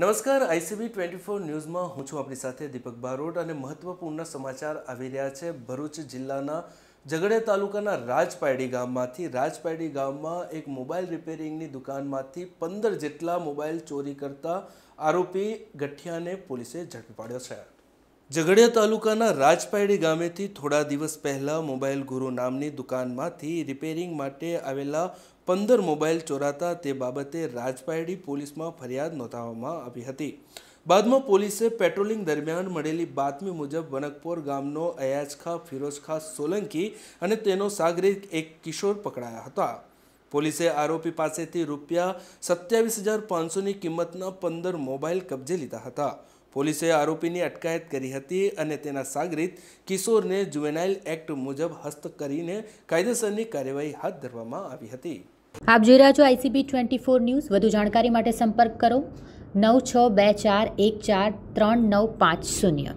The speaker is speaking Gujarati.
નમસ્કાર આઈસીબી ટ્વેન્ટી ફોર ન્યૂઝમાં હું છું આપણી સાથે દીપક બારોટ અને મહત્વપૂર્ણ સમાચાર આવી રહ્યા છે ભરૂચ જિલ્લાના ઝઘડિયા તાલુકાના રાજપાયડી ગામમાંથી રાજપાયડી ગામમાં એક મોબાઈલ રિપેરિંગની દુકાનમાંથી પંદર જેટલા મોબાઈલ ચોરી કરતા આરોપી ગઠિયાને પોલીસે ઝડપી પાડ્યો છે ઝઘડિયા તાલુકાના રાજપાયડી ગામેથી થોડા દિવસ પહેલાં મોબાઈલ ગુરુ નામની દુકાનમાંથી રિપેરિંગ માટે આવેલા પંદર મોબાઈલ ચોરાતા તે બાબતે રાજપાયડી પોલીસમાં ફરિયાદ નોંધાવવામાં આવી હતી બાદમાં પોલીસે પેટ્રોલિંગ દરમિયાન મળેલી બાતમી મુજબ વનકપોર ગામનો અયાજખા ખા ખા સોલંકી અને તેનો સાગરિક એક કિશોર પકડાયા હતા પોલીસે આરોપી પાસેથી રૂપિયા સત્યાવીસ હજાર પાંચસોની કિંમતના પંદર મોબાઈલ કબજે લીધા હતા પોલીસે આરોપીની અટકાયત કરી હતી અને તેના સાગરીત કિશોરને જુવેનાઇલ એક્ટ મુજબ હસ્ત કરીને કાયદેસરની કાર્યવાહી હાથ ધરવામાં આવી હતી આપ જોઈ રહ્યા છો આઈસીબી ટ્વેન્ટી ફોર ન્યૂઝ વધુ જાણકારી માટે સંપર્ક કરો નવ છ બે ચાર એક ચાર ત્રણ નવ પાંચ શૂન્ય